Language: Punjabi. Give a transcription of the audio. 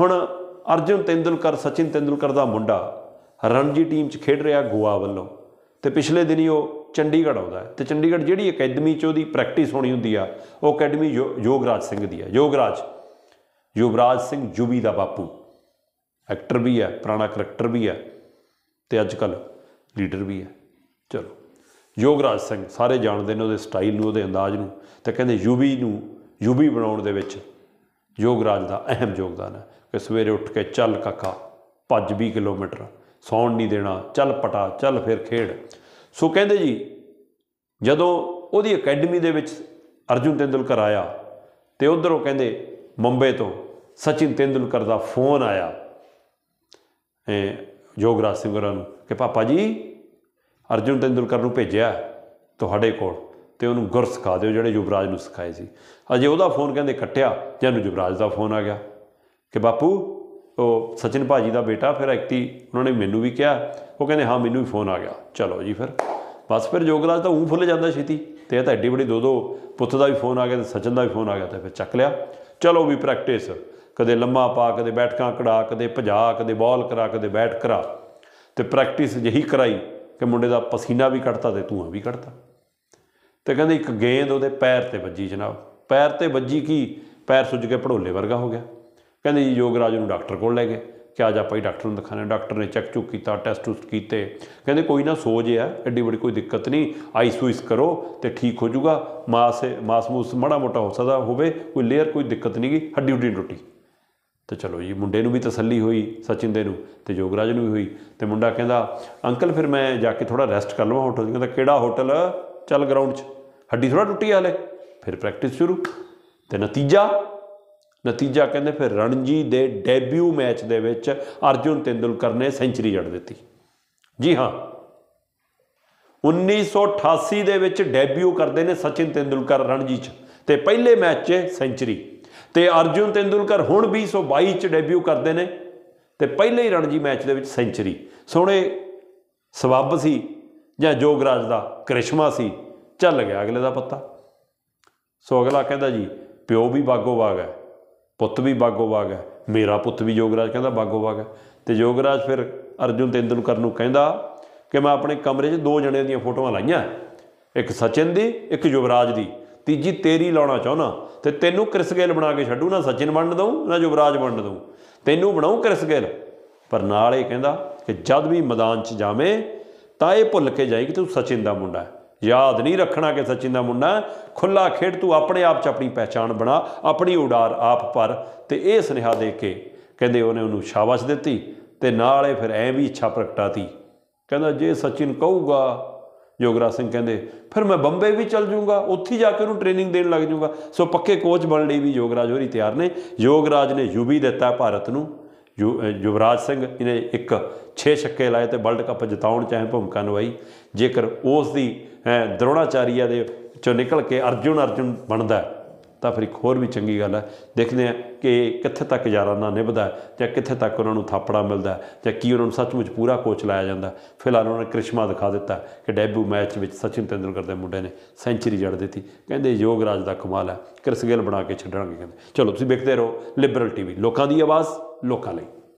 ਹੁਣ ਅਰਜੁਨ ਤੇਂਦੁਲਕਰ ਸਚਿਨ ਤੇਂਦੁਲਕਰ ਦਾ ਮੁੰਡਾ ਰਣਜੀ ਟੀਮ 'ਚ ਖੇਡ ਰਿਹਾ ਗੋਆ ਵੱਲੋਂ ਤੇ ਪਿਛਲੇ ਦਿਨੀ ਉਹ ਚੰਡੀਗੜ੍ਹ ਆਉਂਦਾ ਹੈ ਤੇ ਚੰਡੀਗੜ੍ਹ ਜਿਹੜੀ ਅਕੈਡਮੀ 'ਚ ਉਹਦੀ ਪ੍ਰੈਕਟਿਸ ਹੋਣੀ ਹੁੰਦੀ ਆ ਉਹ ਅਕੈਡਮੀ ਯੋਗਰਾਜ ਸਿੰਘ ਦੀ ਆ ਯੋਗਰਾਜ ਯੁਵਰਾਜ ਸਿੰਘ ਜੁਬੀ ਦਾ ਬਾਪੂ ਐਕਟਰ ਵੀ ਆ ਪੁਰਾਣਾ ਕਰੈਕਟਰ ਵੀ ਆ ਤੇ ਅੱਜ ਕੱਲ ਲੀਡਰ ਵੀ ਆ ਚਲੋ ਯੋਗਰਾਜ ਸਿੰਘ ਸਾਰੇ ਜਾਣਦੇ ਨੇ ਉਹਦੇ ਸਟਾਈਲ ਨੂੰ ਉਹਦੇ ਅੰਦਾਜ਼ ਨੂੰ ਤੇ ਕਹਿੰਦੇ ਯੂਬੀ ਨੂੰ ਯੂਬੀ ਬਣਾਉਣ ਦੇ ਵਿੱਚ ਯੋਗ ਰਾਜ ਦਾ ਅਹਿਮ ਯੋਗਦਾਨ ਹੈ ਕਿ ਸਵੇਰੇ ਉੱਠ ਕੇ ਚੱਲ ਕਕਾ ਭੱਜ 20 ਕਿਲੋਮੀਟਰ ਸੌਣ ਨਹੀਂ ਦੇਣਾ ਚੱਲ ਪਟਾ ਚੱਲ ਫਿਰ ਖੇਡ ਸੋ ਕਹਿੰਦੇ ਜੀ ਜਦੋਂ ਉਹਦੀ ਅਕੈਡਮੀ ਦੇ ਵਿੱਚ ਅਰਜੁਨ ਤੇਂਦੁਲਕਰ ਆਇਆ ਤੇ ਉਧਰ ਉਹ ਕਹਿੰਦੇ ਮੁੰਬਈ ਤੋਂ ਸਚਿਨ ਤੇਂਦੁਲਕਰ ਦਾ ਫੋਨ ਆਇਆ ਜੋਗਰਾਜ ਸਿੰਘ ਹੋਰਾਂ ਨੂੰ ਕਿ ਪਾਪਾ ਜੀ ਅਰਜੁਨ ਤੇਂਦੁਲਕਰ ਨੂੰ ਭੇਜਿਆ ਤੁਹਾਡੇ ਕੋਲ ਤੇ ਉਹਨੂੰ ਗੁਰ ਸਿਖਾ ਦਿਓ ਜਿਹੜੇ ਯੁਵਰਾਜ ਨੂੰ ਸਿਖਾਏ ਸੀ ਅਜੇ ਉਹਦਾ ਫੋਨ ਕਹਿੰਦੇ ਕੱਟਿਆ ਜਾਂ ਨੂੰ ਯੁਵਰਾਜ ਦਾ ਫੋਨ ਆ ਗਿਆ ਕਿ ਬਾਪੂ ਉਹ ਸਚਿਨ ਭਾਜੀ ਦਾ ਬੇਟਾ ਫਿਰ ਇੱਕਤੀ ਉਹਨਾਂ ਨੇ ਮੈਨੂੰ ਵੀ ਕਿਹਾ ਉਹ ਕਹਿੰਦੇ ਹਾਂ ਮੈਨੂੰ ਵੀ ਫੋਨ ਆ ਗਿਆ ਚਲੋ ਜੀ ਫਿਰ ਬਸ ਫਿਰ ਜੋਗਰਾਜ ਤਾਂ ਉਹ ਫੁੱਲ ਜਾਂਦਾ ਛੇਤੀ ਤੇ ਇਹ ਤਾਂ ਐਡੀ ਬੜੀ ਦੋ ਦੋ ਪੁੱਤ ਦਾ ਵੀ ਫੋਨ ਆ ਗਿਆ ਤੇ ਸਚਿਨ ਦਾ ਵੀ ਫੋਨ ਆ ਗਿਆ ਤੇ ਫਿਰ ਚੱਕ ਲਿਆ ਚਲੋ ਵੀ ਪ੍ਰੈਕਟਿਸ ਕਦੇ ਲੰਮਾ ਪਾ ਕਦੇ ਬੈਠਕਾਂ ਕੜਾ ਕਦੇ ਭਜਾ ਕਦੇ ਬਾਲ ਕਰਾ ਕਦੇ ਬੈਠ ਕਰਾ ਤੇ ਪ੍ਰੈਕਟਿਸ ਜਹੀ ਕਰਾਈ ਕਿ ਮੁੰਡੇ ਦਾ ਪਸੀਨਾ ਵੀ ਕੱਢਤਾ ਤੇ ਤੂੰ ਵੀ ਕੱਢਤਾ ਤੇ ਕਹਿੰਦੇ ਇੱਕ ਗੇਂਦ ਉਹਦੇ ਪੈਰ ਤੇ ਵੱਜੀ ਜਨਾਬ ਪੈਰ ਤੇ ਵੱਜੀ ਕੀ ਪੈਰ ਸੁੱਜ ਕੇ ਢੋਲੇ ਵਰਗਾ ਹੋ ਗਿਆ ਕਹਿੰਦੇ ਜੀ ਯੋਗਰਾਜ ਨੂੰ ਡਾਕਟਰ ਕੋਲ ਲੈ ਗਏ ਕਿ ਆ ਜਾ ਭਾਈ ਡਾਕਟਰ ਨੂੰ ਦਿਖਾਣਾ ਡਾਕਟਰ ਨੇ ਚੈੱਕ ਚੁੱਕ ਕੀਤਾ ਟੈਸਟ ਟੁਸਟ ਕੀਤੇ ਕਹਿੰਦੇ ਕੋਈ ਨਾ ਸੋਜ ਆ ਐਡੀ ਵੱਡੀ ਕੋਈ ਦਿੱਕਤ ਨਹੀਂ ਆਈਸ ਸੂਇਸ ਕਰੋ ਤੇ ਠੀਕ ਹੋ ਜਾਊਗਾ ਮਾਸ ਮਾਸ ਮੂਸ ਮੜਾ ਮੋਟਾ ਹੋ ਸਕਦਾ ਹੋਵੇ ਕੋਈ ਲੇਅਰ ਕੋਈ ਦਿੱਕਤ ਨਹੀਂ ਗਈ ਹੱਡੀ ਉੱਡੀ ਟੁੱਟੀ ਤੇ ਚਲੋ ਜੀ ਮੁੰਡੇ ਨੂੰ ਵੀ ਤਸੱਲੀ ਹੋਈ ਸਚਿਨ ਦੇ ਨੂੰ ਤੇ ਯੋਗਰਾਜ ਨੂੰ ਵੀ ਹੋਈ ਤੇ ਮੁੰਡਾ ਕਹਿੰਦਾ ਅੰਕਲ ਫਿਰ ਮੈਂ ਜਾ ਕੇ ਥੋੜਾ ਰੈਸਟ ਕਰ ਲਵਾਂ ਹੋਟਲ ਕਹਿੰਦਾ ਕਿਹੜਾ ਹੋਟਲ ਚੱਲ ਗਰਾਊਂਡ 'ਚ ਹੱਡੀ ਥੋੜਾ ਟੁੱਟੀ ਹਾਲੇ ਫਿਰ ਪ੍ਰੈਕਟਿਸ ਸ਼ੁਰੂ ਤੇ ਨਤੀਜਾ ਨਤੀਜਾ ਕਹਿੰਦੇ ਫਿਰ ਰਣਜੀ ਦੇ ਡੈਬਿਊ ਮੈਚ ਦੇ ਵਿੱਚ ਅਰਜੁਨ ਤੇਂਦੁਲਕਰ ਨੇ ਸੈਂਚਰੀ ਜੜ ਦਿੱਤੀ ਜੀ ਹਾਂ 1988 ਦੇ ਵਿੱਚ ਡੈਬਿਊ ਕਰਦੇ ਨੇ ਸਚਿਨ ਤੇਂਦੁਲਕਰ ਰਣਜੀ 'ਚ ਤੇ ਪਹਿਲੇ ਮੈਚ 'ਚ ਸੈਂਚਰੀ ਤੇ ਅਰਜੁਨ ਤੇਂਦੁਲਕਰ ਹੁਣ 2022 'ਚ ਡੈਬਿਊ ਕਰਦੇ ਨੇ ਤੇ ਪਹਿਲੇ ਹੀ ਰਣਜੀ ਮੈਚ ਦੇ ਵਿੱਚ ਸੈਂਚਰੀ ਸੋਹਣੇ ਸਵੱਬ ਸੀ ਜਾਂ ਜੋਗਰਾਜ ਦਾ ਕ੍ਰਿਸ਼ਮਾ ਸੀ ਚੱਲ ਗਿਆ ਅਗਲੇ ਦਾ ਪੱਤਾ ਸੋ ਅਗਲਾ ਕਹਿੰਦਾ ਜੀ ਪਿਓ ਵੀ ਬਾਗੋ ਬਾਗ ਹੈ ਪੁੱਤ ਵੀ ਬਾਗੋ ਬਾਗ ਹੈ ਮੇਰਾ ਪੁੱਤ ਵੀ ਯੋਗਰਾਜ ਕਹਿੰਦਾ ਬਾਗੋ ਬਾਗ ਹੈ ਤੇ ਯੋਗਰਾਜ ਫਿਰ ਅਰਜੁਨ ਕਰਨ ਨੂੰ ਕਹਿੰਦਾ ਕਿ ਮੈਂ ਆਪਣੇ ਕਮਰੇ 'ਚ ਦੋ ਜਣੇ ਦੀਆਂ ਫੋਟੋਆਂ ਲਾਈਆਂ ਇੱਕ ਸਚਿਨ ਦੀ ਇੱਕ ਯੁਵਰਾਜ ਦੀ ਤੀਜੀ ਤੇਰੀ ਲਾਉਣਾ ਚਾਹਣਾ ਤੇ ਤੈਨੂੰ ਕ੍ਰਿਸ ਗੇਲ ਬਣਾ ਕੇ ਛੱਡੂ ਨਾ ਸਚਿਨ ਬਣਨ ਦਊ ਨਾ ਯੁਵਰਾਜ ਬਣਨ ਦਊ ਤੈਨੂੰ ਬਣਾਉ ਕ੍ਰਿਸ ਗੇਲ ਪਰ ਨਾਲ ਇਹ ਕਹਿੰਦਾ ਕਿ ਜਦ ਵੀ ਮੈਦਾਨ 'ਚ ਜਾਵੇਂ ਤਾਂ ਇਹ ਭੁੱਲ ਕੇ ਜਾਏ ਕਿ ਤੂੰ ਸਚਿਨ ਦਾ ਮੁੰਡਾ ਹੈ ਯਾਦ ਨਹੀਂ ਰੱਖਣਾ ਕਿ ਸਚਿਨ ਦਾ ਮੁੰਡਾ ਖੁੱਲਾ ਖੇਡ ਤੂੰ ਆਪਣੇ ਆਪ 'ਚ ਆਪਣੀ ਪਛਾਣ ਬਣਾ ਆਪਣੀ ਉਡਾਰ ਆਪ ਪਰ ਤੇ ਇਹ ਸੁਨੇਹਾ ਦੇ ਕੇ ਕਹਿੰਦੇ ਉਹਨੇ ਉਹਨੂੰ ਸ਼ਾਬਾਸ਼ ਦਿੱਤੀ ਤੇ ਨਾਲੇ ਫਿਰ ਐ ਵੀ ਇੱਛਾ ਪ੍ਰਗਟਾਤੀ ਕਹਿੰਦਾ ਜੇ ਸਚਿਨ ਕਹੂਗਾ ਯੋਗਰਾ ਸਿੰਘ ਕਹਿੰਦੇ ਫਿਰ ਮੈਂ ਬੰਬੇ ਵੀ ਚਲ ਜਾਊਂਗਾ ਉੱਥੇ ਜਾ ਕੇ ਉਹਨੂੰ ਟ੍ਰੇਨਿੰਗ ਦੇਣ ਲੱਗ ਜਾਊਂਗਾ ਸੋ ਪੱਕੇ ਕੋਚ ਬਣ ਲਈ ਵੀ ਯੋਗਰਾਜ ਹੋਰੀ ਤਿਆਰ ਨੇ ਯੋਗਰਾਜ ਨੇ ਯੂਬੀ ਦਿੱਤਾ ਭਾਰਤ ਨੂੰ ਜੁਵਰਾਜ ਸਿੰਘ ਇਹਨੇ ਇੱਕ 6 ਛੱਕੇ ਲਾਏ ਤੇ ਵਰਲਡ ਕੱਪ ਜਿਤਾਉਣ ਚ ਅਹਿਮ ਭੂਮਿਕਾ ਨਿਭਾਈ ਜੇਕਰ ਉਸ ਦੀ ਦਰੋਣਾਚਾਰੀਆ ਦੇ ਚੋਂ ਨਿਕਲ ਕੇ ਅਰਜੁਨ ਅਰਜੁਨ ਬਣਦਾ ਤਾਂ ਫਿਰ ਇੱਕ ਹੋਰ ਵੀ ਚੰਗੀ ਗੱਲ ਹੈ ਦੇਖਦੇ ਆ ਕਿ ਕਿੱਥੇ ਤੱਕ ਦਾ ਨਿਭਦਾ ਜਾਂ ਕਿੱਥੇ ਤੱਕ ਉਹਨਾਂ ਨੂੰ ਥਾਪੜਾ ਮਿਲਦਾ ਜਾਂ ਕੀ ਉਹਨਾਂ ਨੂੰ ਸੱਚਮੁੱਚ ਪੂਰਾ ਕੋਚ ਲਾਇਆ ਜਾਂਦਾ ਫਿਲਹਾਲ ਉਹਨਾਂ ਨੇ ਕ੍ਰਿਸ਼ਮਾ ਦਿਖਾ ਦਿੱਤਾ ਕਿ ਡੈਬਿਊ ਮੈਚ ਵਿੱਚ ਸਚਿਨ ਤੈਂਦੁਲਕਰ ਦੇ ਮੁੰਡੇ ਨੇ ਸੈਂਚਰੀ ਜੜ ਦਿੱਤੀ ਕਹਿੰਦੇ ਯੋਗਰਾਜ ਦਾ ਕਮਾਲ ਹੈ ਕ੍ਰਿਸ ਗੇਲ ਬਣਾ ਕੇ ਛੱਡਣਗੇ ਕਹਿੰਦੇ ਚਲੋ ਤੁਸੀਂ ਵੇਖਦੇ ਰਹੋ ਲਿਬਰਲ ਟੀਵੀ ਲੋਕਾਂ ਦੀ ਆਵਾਜ਼ ਲੋਕਾਂ ਲਈ